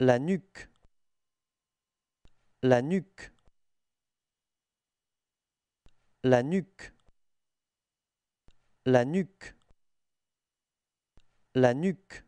La nuque. La nuque. La nuque. La nuque. La nuque.